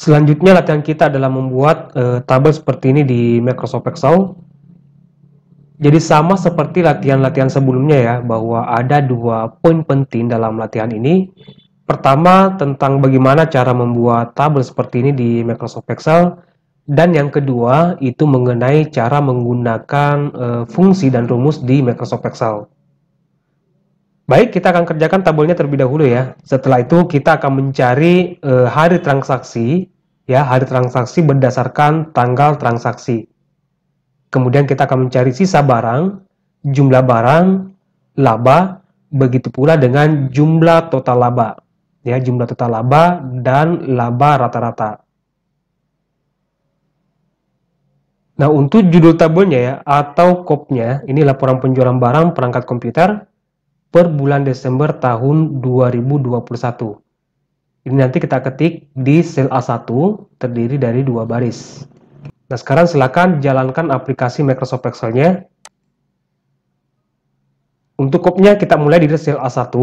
Selanjutnya latihan kita adalah membuat e, tabel seperti ini di Microsoft Excel. Jadi sama seperti latihan-latihan sebelumnya ya, bahwa ada dua poin penting dalam latihan ini. Pertama, tentang bagaimana cara membuat tabel seperti ini di Microsoft Excel. Dan yang kedua, itu mengenai cara menggunakan e, fungsi dan rumus di Microsoft Excel. Baik, kita akan kerjakan tabelnya terlebih dahulu ya. Setelah itu kita akan mencari e, hari transaksi ya, hari transaksi berdasarkan tanggal transaksi. Kemudian kita akan mencari sisa barang, jumlah barang, laba, begitu pula dengan jumlah total laba. Ya, jumlah total laba dan laba rata-rata. Nah, untuk judul tabelnya ya atau kopnya, ini laporan penjualan barang perangkat komputer per bulan Desember tahun 2021. Ini nanti kita ketik di sel A1 terdiri dari dua baris. Nah, sekarang silakan jalankan aplikasi Microsoft Excel-nya. Untuk kopnya kita mulai di sel A1.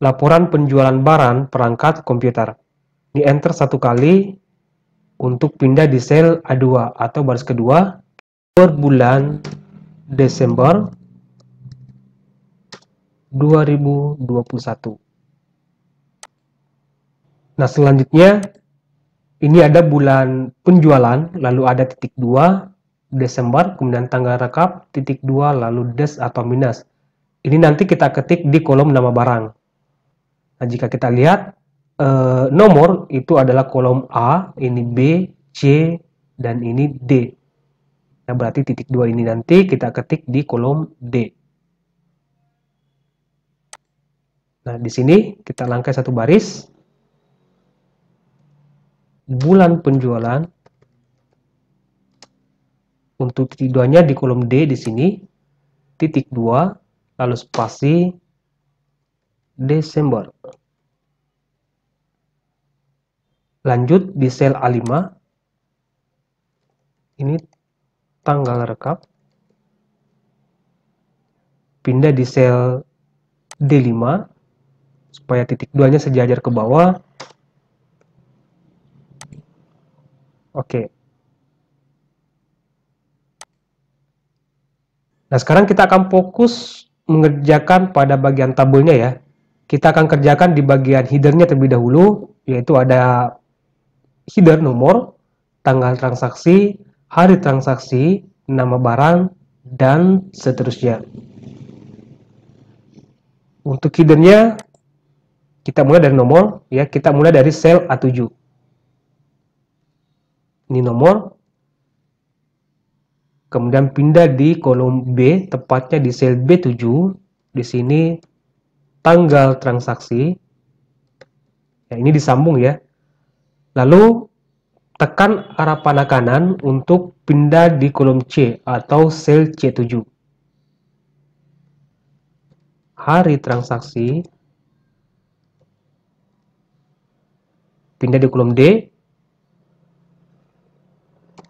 Laporan penjualan barang perangkat komputer. Di enter satu kali untuk pindah di sel A2 atau baris kedua per bulan Desember 2021. Nah, selanjutnya ini ada bulan penjualan, lalu ada titik 2 Desember, kemudian tanggal rekap, titik 2, lalu des atau minus. Ini nanti kita ketik di kolom nama barang. Nah, jika kita lihat, eh, nomor itu adalah kolom A, ini B, C, dan ini D. Nah, berarti titik dua ini nanti kita ketik di kolom D. Nah, di sini kita langkah satu baris. Bulan penjualan untuk titik 2-nya di kolom D di sini. Titik dua lalu spasi Desember. Lanjut di sel A5. Ini tanggal rekap pindah di sel D5 supaya titik duanya sejajar ke bawah oke nah sekarang kita akan fokus mengerjakan pada bagian tabelnya ya kita akan kerjakan di bagian headernya terlebih dahulu yaitu ada header nomor tanggal transaksi hari transaksi, nama barang, dan seterusnya. Untuk hiddennya, kita mulai dari nomor, ya kita mulai dari sel A7. Ini nomor, kemudian pindah di kolom B, tepatnya di sel B7, di sini tanggal transaksi, ya, ini disambung ya. Lalu Tekan arah panah kanan untuk pindah di kolom C atau sel C7. Hari transaksi pindah di kolom D.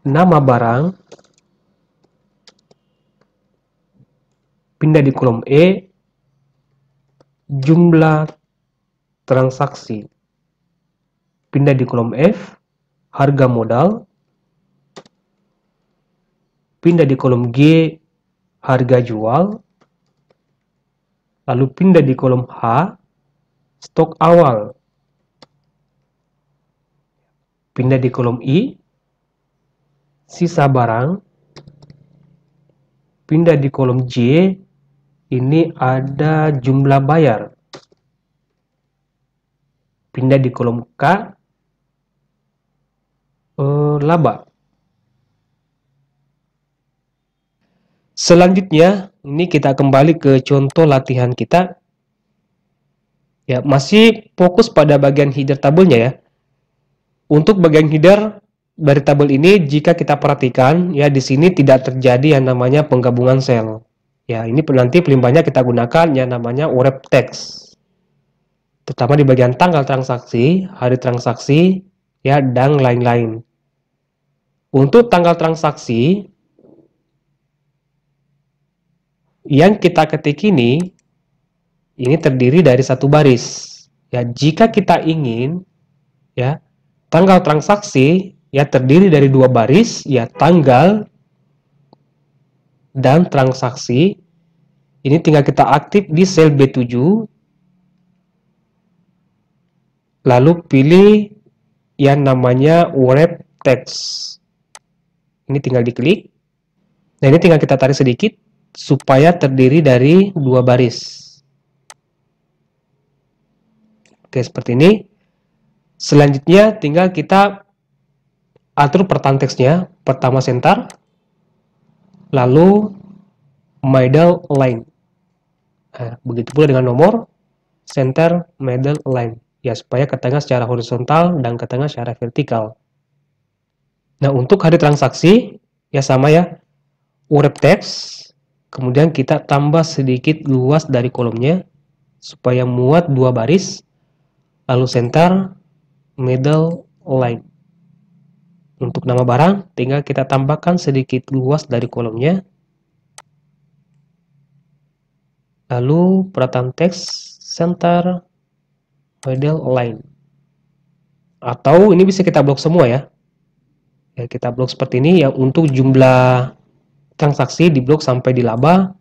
Nama barang pindah di kolom E. Jumlah transaksi pindah di kolom F harga modal, pindah di kolom G harga jual, lalu pindah di kolom H stok awal, pindah di kolom I sisa barang, pindah di kolom J ini ada jumlah bayar, pindah di kolom K laba. Selanjutnya, ini kita kembali ke contoh latihan kita. Ya, masih fokus pada bagian header tabelnya ya. Untuk bagian header dari tabel ini jika kita perhatikan ya di sini tidak terjadi yang namanya penggabungan sel. Ya, ini nanti pelimpahnya kita gunakan yang namanya wrap text. Terutama di bagian tanggal transaksi, hari transaksi, ya dan lain-lain. Untuk tanggal transaksi yang kita ketik ini, ini terdiri dari satu baris. Ya, jika kita ingin ya tanggal transaksi ya terdiri dari dua baris ya tanggal dan transaksi ini tinggal kita aktif di sel B7 lalu pilih yang namanya wrap text ini tinggal diklik. Nah, ini tinggal kita tarik sedikit supaya terdiri dari dua baris. Oke, seperti ini. Selanjutnya tinggal kita atur pertama teksnya. Pertama center, lalu middle line. Nah, begitu pula dengan nomor center middle line. Ya, supaya ke tengah secara horizontal dan ke tengah secara vertikal. Nah, untuk hari transaksi, ya sama ya, urep text, kemudian kita tambah sedikit luas dari kolomnya, supaya muat dua baris, lalu center, middle, line. Untuk nama barang, tinggal kita tambahkan sedikit luas dari kolomnya, lalu peratan teks, center, middle, line. Atau ini bisa kita blok semua ya, ya kita blok seperti ini ya untuk jumlah transaksi di blok sampai di laba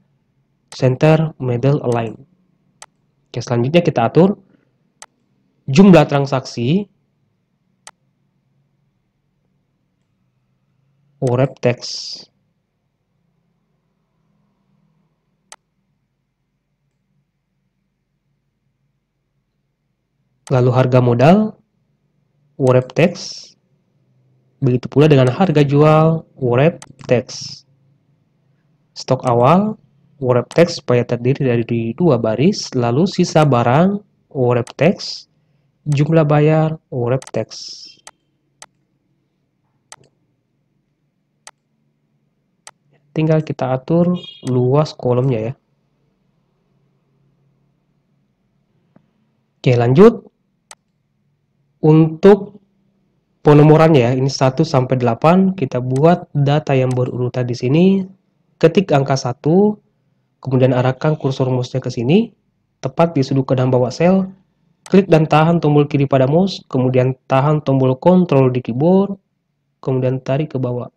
center middle align Oke, selanjutnya kita atur jumlah transaksi wrap text lalu harga modal wrap text Begitu pula dengan harga jual wrap tax. Stok awal wrap tax supaya terdiri dari dua baris, lalu sisa barang wrap tax, jumlah bayar wrap tax. Tinggal kita atur luas kolomnya ya. Oke, lanjut. Untuk penomorannya oh, ya. ini 1 sampai 8 kita buat data yang berurutan di sini ketik angka 1 kemudian arahkan kursor mouse-nya ke sini tepat di sudut kanan bawah sel klik dan tahan tombol kiri pada mouse kemudian tahan tombol kontrol di keyboard kemudian tarik ke bawah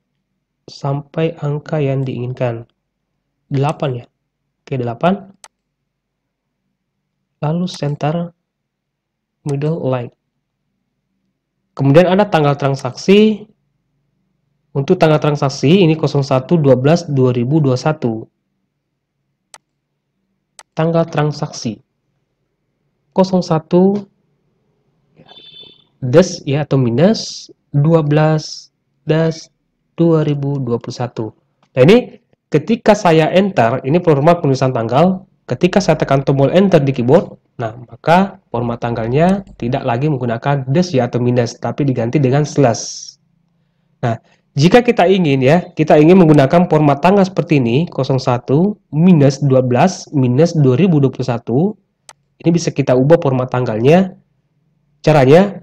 sampai angka yang diinginkan 8 ya oke 8 lalu center middle line Kemudian ada tanggal transaksi. Untuk tanggal transaksi ini 01-12-2021. Tanggal transaksi 01 des ya atau minus 12 des 2021. Nah ini ketika saya enter, ini format penulisan tanggal Ketika saya tekan tombol Enter di keyboard, nah maka format tanggalnya tidak lagi menggunakan des ya atau minus, tapi diganti dengan slash. Nah, jika kita ingin ya, kita ingin menggunakan format tanggal seperti ini, 01 minus 12 minus 2021, ini bisa kita ubah format tanggalnya. Caranya,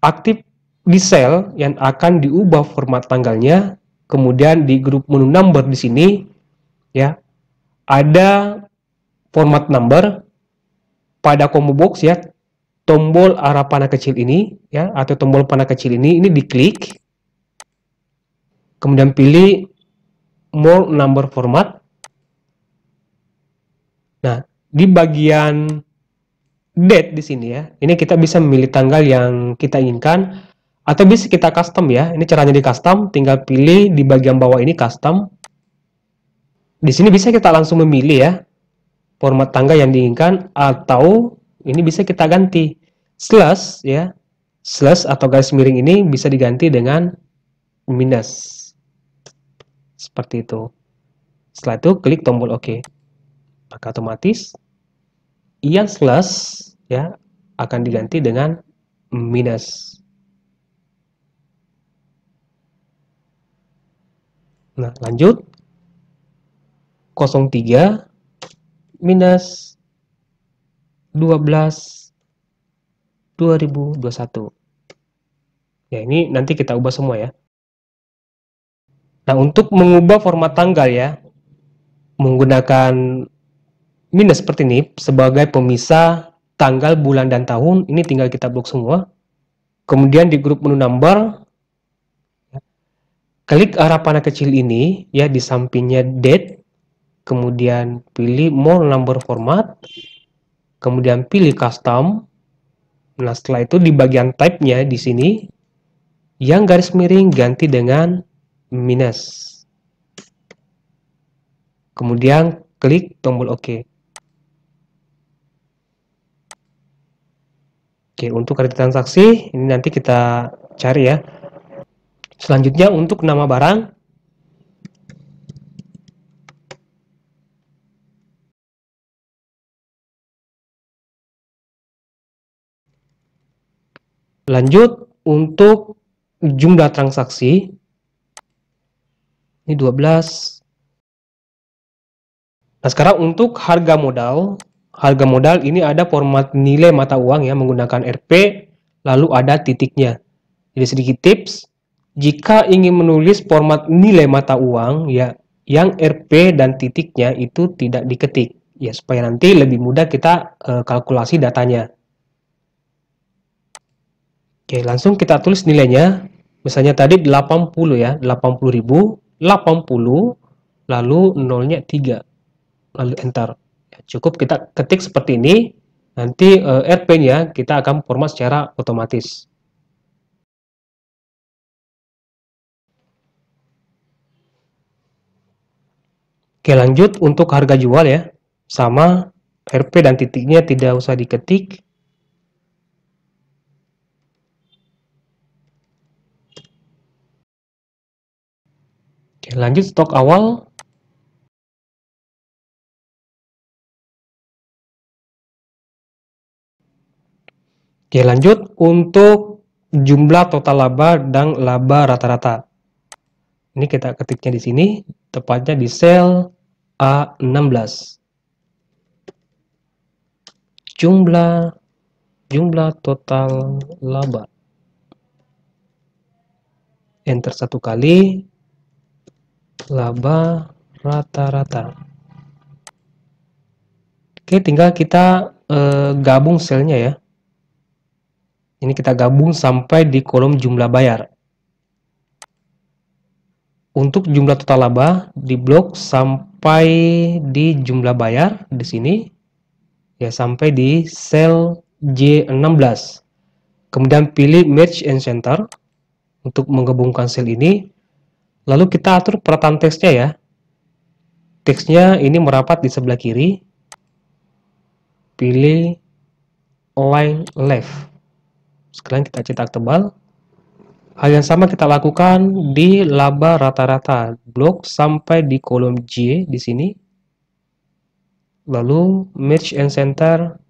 aktif di sel yang akan diubah format tanggalnya, kemudian di grup menu number di sini, ya, ada format number pada combo box ya tombol arah panah kecil ini ya atau tombol panah kecil ini ini diklik kemudian pilih more number format nah di bagian date di sini ya ini kita bisa memilih tanggal yang kita inginkan atau bisa kita custom ya ini caranya di custom tinggal pilih di bagian bawah ini custom di sini bisa kita langsung memilih ya format tangga yang diinginkan atau ini bisa kita ganti slash ya slash atau garis miring ini bisa diganti dengan minus seperti itu setelah itu klik tombol OK maka otomatis yang slash ya akan diganti dengan minus nah lanjut 03 minus 12 2021. Ya, ini nanti kita ubah semua ya. Nah, untuk mengubah format tanggal ya, menggunakan minus seperti ini sebagai pemisah tanggal, bulan, dan tahun, ini tinggal kita blok semua. Kemudian di grup menu number, ya, klik arah panah kecil ini, ya di sampingnya date, kemudian pilih more number format, kemudian pilih custom. Nah, setelah itu di bagian type-nya di sini yang garis miring ganti dengan minus. Kemudian klik tombol OK. Oke, untuk kredit transaksi ini nanti kita cari ya. Selanjutnya untuk nama barang Lanjut untuk jumlah transaksi. Ini 12. Nah, sekarang untuk harga modal. Harga modal ini ada format nilai mata uang ya menggunakan RP lalu ada titiknya. Jadi sedikit tips, jika ingin menulis format nilai mata uang ya yang RP dan titiknya itu tidak diketik ya supaya nanti lebih mudah kita uh, kalkulasi datanya. Oke, langsung kita tulis nilainya. Misalnya tadi 80 ya, 80 ribu, 80, lalu nolnya 3. Lalu enter. Ya, cukup kita ketik seperti ini, nanti uh, eh, RP-nya kita akan format secara otomatis. Oke, lanjut untuk harga jual ya. Sama, RP dan titiknya tidak usah diketik Oke, lanjut stok awal Oke, lanjut untuk jumlah total laba dan laba rata-rata. Ini kita ketiknya di sini, tepatnya di sel A16. Jumlah jumlah total laba. Enter satu kali laba rata-rata. Oke, tinggal kita eh, gabung selnya ya. Ini kita gabung sampai di kolom jumlah bayar. Untuk jumlah total laba di blok sampai di jumlah bayar di sini ya sampai di sel J16. Kemudian pilih merge and center untuk menggabungkan sel ini Lalu kita atur peratan teksnya ya. Teksnya ini merapat di sebelah kiri. Pilih line left. Sekarang kita cetak tebal. Hal yang sama kita lakukan di laba rata-rata blok sampai di kolom J di sini. Lalu merge and center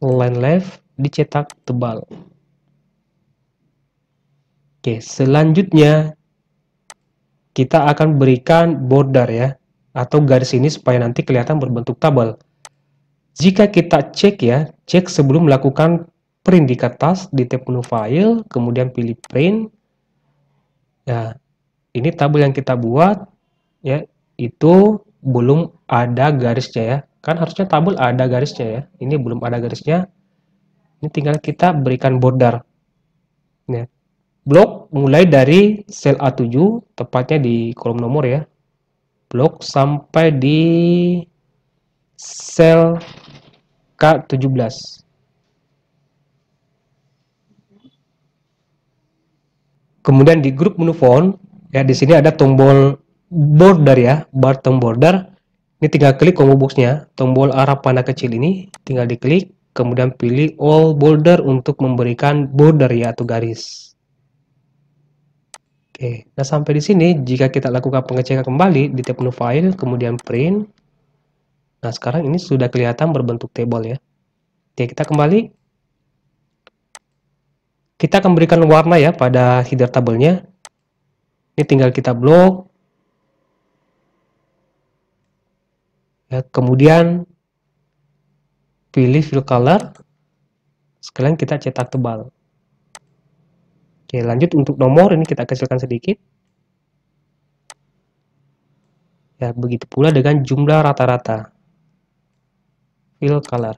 line left dicetak tebal. Oke, selanjutnya kita akan berikan border ya atau garis ini supaya nanti kelihatan berbentuk tabel. Jika kita cek ya, cek sebelum melakukan print di kertas di tab menu file, kemudian pilih print. Ya, ini tabel yang kita buat ya, itu belum ada garisnya ya. Kan harusnya tabel ada garisnya ya. Ini belum ada garisnya. Ini tinggal kita berikan border. Ya blok mulai dari sel A7 tepatnya di kolom nomor ya blok sampai di sel K17 kemudian di grup menu font ya di sini ada tombol border ya bar tombol border ini tinggal klik combo boxnya tombol arah panah kecil ini tinggal diklik kemudian pilih all border untuk memberikan border ya atau garis Oke, nah sampai di sini jika kita lakukan pengecekan kembali di tab menu file, kemudian print. Nah sekarang ini sudah kelihatan berbentuk table ya. Oke, kita kembali. Kita akan berikan warna ya pada header tabelnya. Ini tinggal kita blok. Ya, kemudian pilih fill color. Sekalian kita cetak tebal. Oke, lanjut untuk nomor ini kita kecilkan sedikit. Ya, begitu pula dengan jumlah rata-rata. Fill color.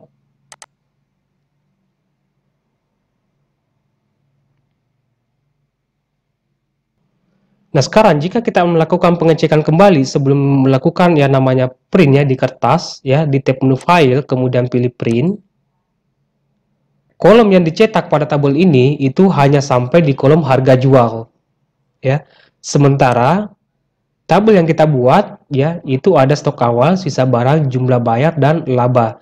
Nah, sekarang jika kita melakukan pengecekan kembali sebelum melakukan ya namanya print ya di kertas ya di tab menu file kemudian pilih print kolom yang dicetak pada tabel ini itu hanya sampai di kolom harga jual. Ya. Sementara tabel yang kita buat ya itu ada stok awal, sisa barang, jumlah bayar dan laba.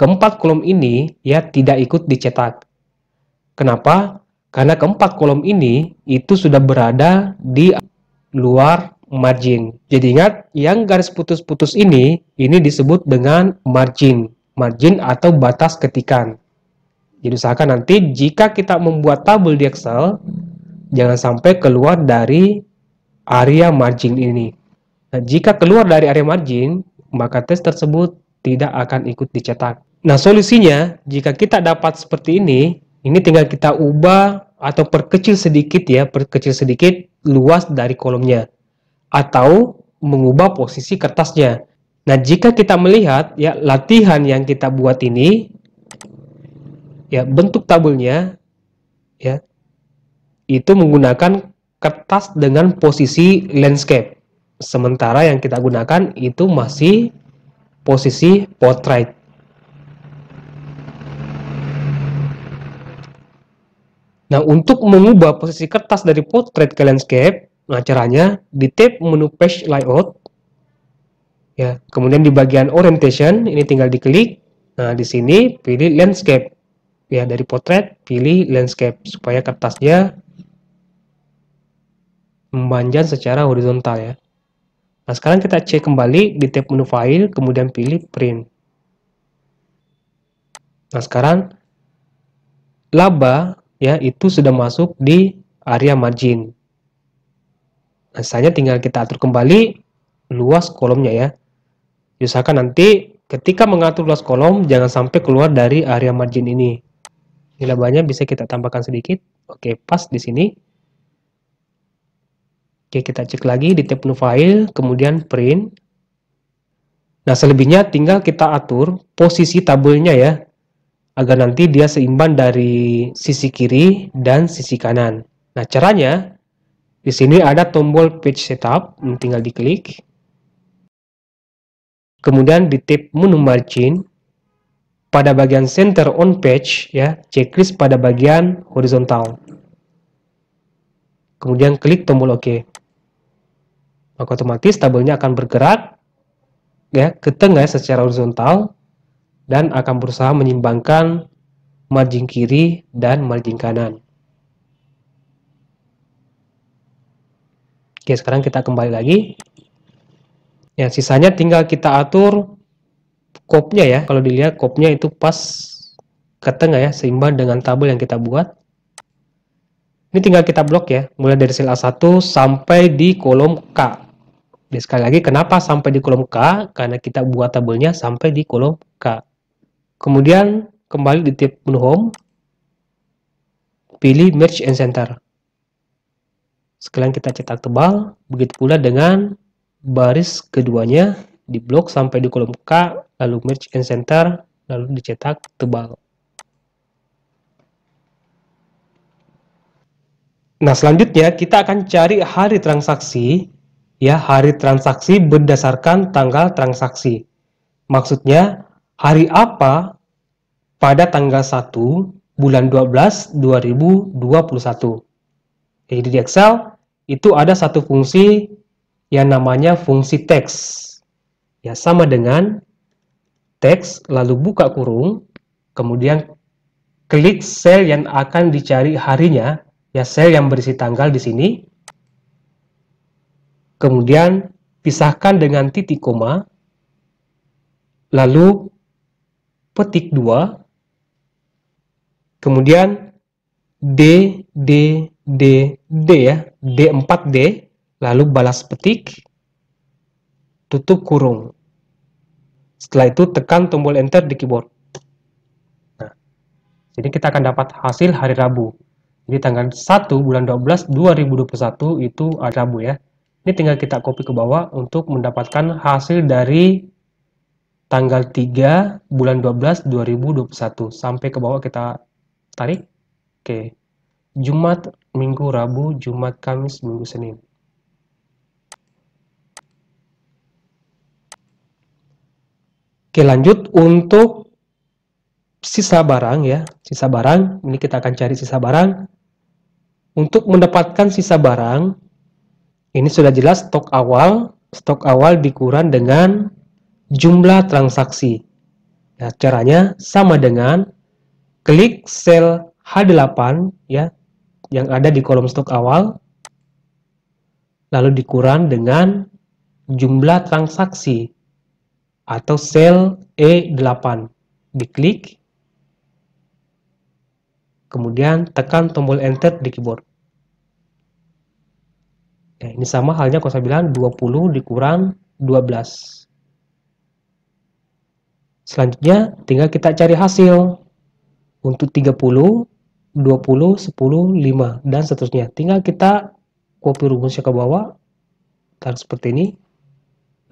Keempat kolom ini ya tidak ikut dicetak. Kenapa? Karena keempat kolom ini itu sudah berada di luar margin. Jadi ingat yang garis putus-putus ini ini disebut dengan margin, margin atau batas ketikan. Jadi usahakan nanti jika kita membuat tabel di Excel, jangan sampai keluar dari area margin ini. Nah, jika keluar dari area margin, maka tes tersebut tidak akan ikut dicetak. Nah, solusinya jika kita dapat seperti ini, ini tinggal kita ubah atau perkecil sedikit ya, perkecil sedikit luas dari kolomnya. Atau mengubah posisi kertasnya. Nah, jika kita melihat ya latihan yang kita buat ini ya bentuk tabelnya ya itu menggunakan kertas dengan posisi landscape sementara yang kita gunakan itu masih posisi portrait Nah, untuk mengubah posisi kertas dari portrait ke landscape, nah caranya di tab menu page layout ya, kemudian di bagian orientation ini tinggal diklik. Nah, di sini pilih landscape ya dari potret pilih landscape supaya kertasnya memanjang secara horizontal ya nah sekarang kita cek kembali di tab menu file kemudian pilih print nah sekarang laba ya itu sudah masuk di area margin nah selanjutnya tinggal kita atur kembali luas kolomnya ya usahakan nanti ketika mengatur luas kolom jangan sampai keluar dari area margin ini nilai bisa kita tambahkan sedikit. Oke, pas di sini. Oke, kita cek lagi di tab new file, kemudian print. Nah, selebihnya tinggal kita atur posisi tabelnya ya, agar nanti dia seimbang dari sisi kiri dan sisi kanan. Nah, caranya, di sini ada tombol page setup, tinggal diklik. Kemudian di tab menu margin, pada bagian center on page ya, checklist pada bagian horizontal. Kemudian klik tombol OK. Maka otomatis tabelnya akan bergerak ya ke tengah secara horizontal dan akan berusaha menyimbangkan margin kiri dan margin kanan. Oke, sekarang kita kembali lagi. Ya, sisanya tinggal kita atur kopnya ya kalau dilihat kopnya itu pas ke tengah ya seimbang dengan tabel yang kita buat ini tinggal kita blok ya mulai dari sel A1 sampai di kolom K dan sekali lagi kenapa sampai di kolom K karena kita buat tabelnya sampai di kolom K kemudian kembali di tip menu home pilih merge and center Sekarang kita cetak tebal begitu pula dengan baris keduanya di blok sampai di kolom K, lalu merge and center, lalu dicetak tebal. Nah, selanjutnya kita akan cari hari transaksi, ya, hari transaksi berdasarkan tanggal transaksi. Maksudnya, hari apa pada tanggal 1 bulan 12 2021. Jadi di Excel itu ada satu fungsi yang namanya fungsi teks ya sama dengan teks lalu buka kurung kemudian klik sel yang akan dicari harinya ya sel yang berisi tanggal di sini kemudian pisahkan dengan titik koma lalu petik dua kemudian D, D, D, D ya, D4D, lalu balas petik, tutup kurung. Setelah itu tekan tombol enter di keyboard. Nah, jadi kita akan dapat hasil hari Rabu. Jadi tanggal 1 bulan 12 2021 itu hari Rabu ya. Ini tinggal kita copy ke bawah untuk mendapatkan hasil dari tanggal 3 bulan 12 2021 sampai ke bawah kita tarik. Oke. Jumat, Minggu, Rabu, Jumat, Kamis, Minggu, Senin. Oke, lanjut untuk sisa barang ya. Sisa barang, ini kita akan cari sisa barang. Untuk mendapatkan sisa barang, ini sudah jelas stok awal. Stok awal dikurang dengan jumlah transaksi. Nah, caranya sama dengan klik sel H8 ya yang ada di kolom stok awal lalu dikurang dengan jumlah transaksi atau sel E8. Diklik, kemudian tekan tombol enter di keyboard. Nah, ini sama halnya kalau saya bilang 20 dikurang 12. Selanjutnya tinggal kita cari hasil. Untuk 30, 20, 10, 5, dan seterusnya. Tinggal kita copy rumusnya ke bawah. Dan seperti ini.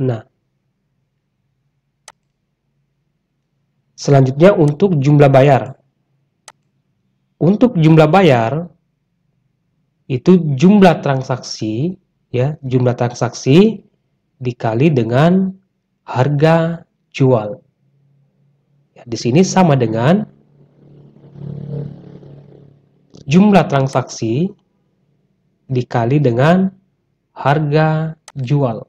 Nah, Selanjutnya untuk jumlah bayar. Untuk jumlah bayar itu jumlah transaksi ya, jumlah transaksi dikali dengan harga jual. Ya, di sini sama dengan jumlah transaksi dikali dengan harga jual.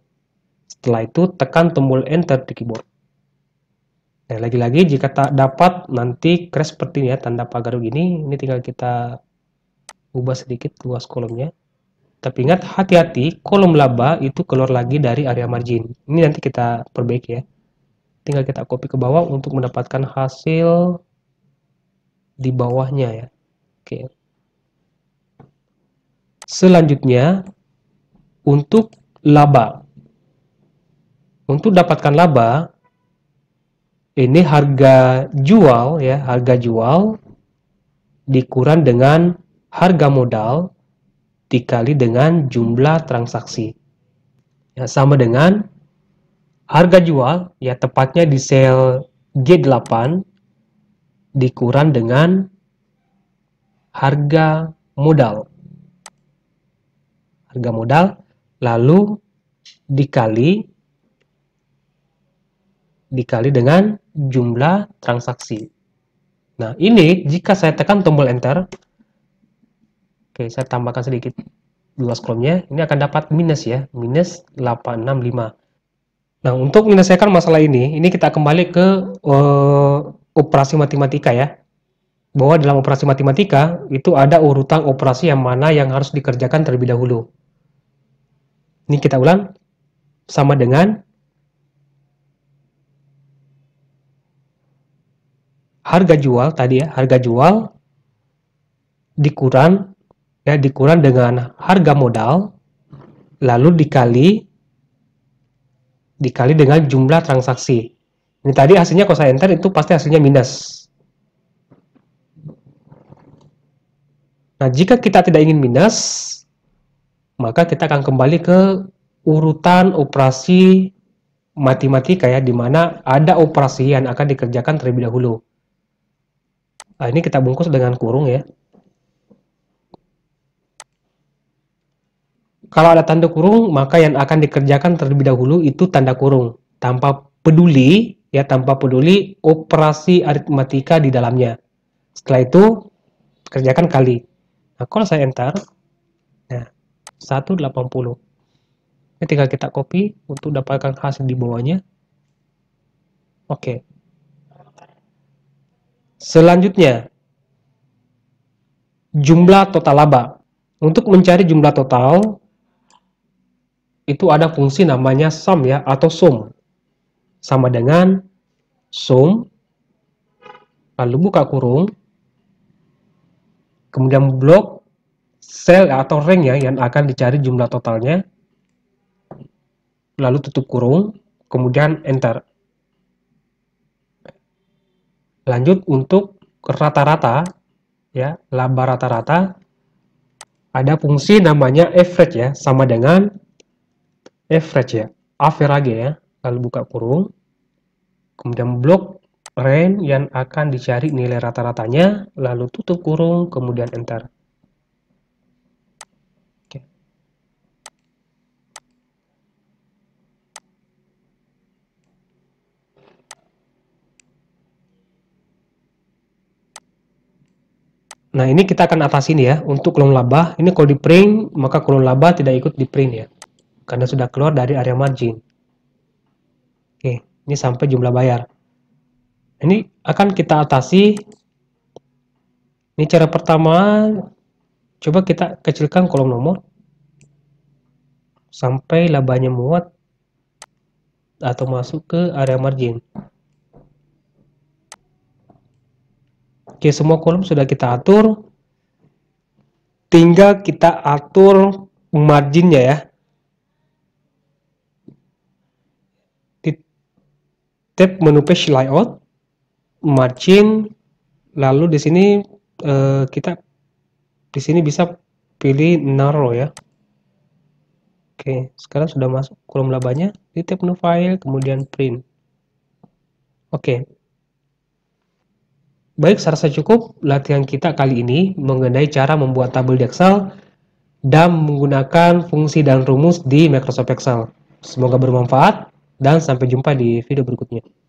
Setelah itu tekan tombol enter di keyboard dan lagi-lagi jika tak dapat nanti crash seperti ini ya tanda pagar begini ini tinggal kita ubah sedikit luas kolomnya tapi ingat hati-hati kolom laba itu keluar lagi dari area margin ini nanti kita perbaiki ya tinggal kita copy ke bawah untuk mendapatkan hasil di bawahnya ya oke selanjutnya untuk laba untuk dapatkan laba ini harga jual ya, harga jual dikurang dengan harga modal dikali dengan jumlah transaksi. Ya, sama dengan harga jual ya tepatnya di sel G8 dikurang dengan harga modal. Harga modal lalu dikali dikali dengan jumlah transaksi. Nah, ini jika saya tekan tombol enter, oke, saya tambahkan sedikit luas kolomnya, ini akan dapat minus ya, minus 865. Nah, untuk menyelesaikan masalah ini, ini kita kembali ke uh, operasi matematika ya. Bahwa dalam operasi matematika, itu ada urutan operasi yang mana yang harus dikerjakan terlebih dahulu. Ini kita ulang, sama dengan harga jual tadi ya, harga jual dikurang ya dikurang dengan harga modal lalu dikali dikali dengan jumlah transaksi. Ini tadi hasilnya kalau saya enter itu pasti hasilnya minus. Nah, jika kita tidak ingin minus, maka kita akan kembali ke urutan operasi matematika ya, di mana ada operasi yang akan dikerjakan terlebih dahulu. Nah, ini kita bungkus dengan kurung ya. Kalau ada tanda kurung, maka yang akan dikerjakan terlebih dahulu itu tanda kurung. Tanpa peduli, ya tanpa peduli operasi aritmatika di dalamnya. Setelah itu, kerjakan kali. Nah, kalau saya enter, nah, 180. tinggal kita copy untuk dapatkan hasil di bawahnya, oke. Selanjutnya, jumlah total laba. Untuk mencari jumlah total, itu ada fungsi namanya sum ya, atau sum. Sama dengan sum, lalu buka kurung, kemudian blok sel atau rank ya, yang akan dicari jumlah totalnya, lalu tutup kurung, kemudian enter. Lanjut untuk rata-rata, ya laba rata-rata, ada fungsi namanya average ya, sama dengan average ya, average ya, lalu buka kurung, kemudian blok range yang akan dicari nilai rata-ratanya, lalu tutup kurung, kemudian enter. Nah, ini kita akan atasin ya untuk kolom laba. Ini kalau di print, maka kolom laba tidak ikut di print ya. Karena sudah keluar dari area margin. Oke, ini sampai jumlah bayar. Ini akan kita atasi. Ini cara pertama, coba kita kecilkan kolom nomor sampai labanya muat atau masuk ke area margin. Oke, semua kolom sudah kita atur. Tinggal kita atur marginnya ya. Di tab menu page layout, margin, lalu di sini eh, kita di sini bisa pilih narrow ya. Oke, sekarang sudah masuk kolom labanya di tab menu file, kemudian print. Oke, Baik, saya rasa cukup latihan kita kali ini mengenai cara membuat tabel di Excel dan menggunakan fungsi dan rumus di Microsoft Excel. Semoga bermanfaat dan sampai jumpa di video berikutnya.